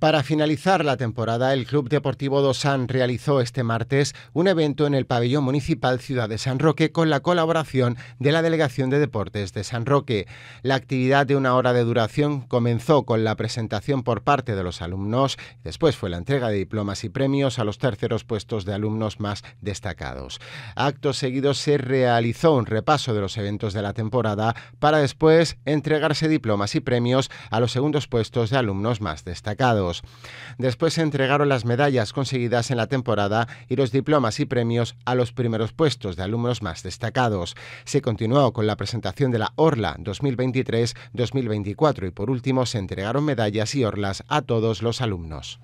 Para finalizar la temporada, el Club Deportivo Dosan realizó este martes un evento en el Pabellón Municipal Ciudad de San Roque con la colaboración de la Delegación de Deportes de San Roque. La actividad de una hora de duración comenzó con la presentación por parte de los alumnos, después fue la entrega de diplomas y premios a los terceros puestos de alumnos más destacados. Acto seguido se realizó un repaso de los eventos de la temporada para después entregarse diplomas y premios a los segundos puestos de alumnos más destacados. Después se entregaron las medallas conseguidas en la temporada y los diplomas y premios a los primeros puestos de alumnos más destacados. Se continuó con la presentación de la Orla 2023-2024 y por último se entregaron medallas y orlas a todos los alumnos.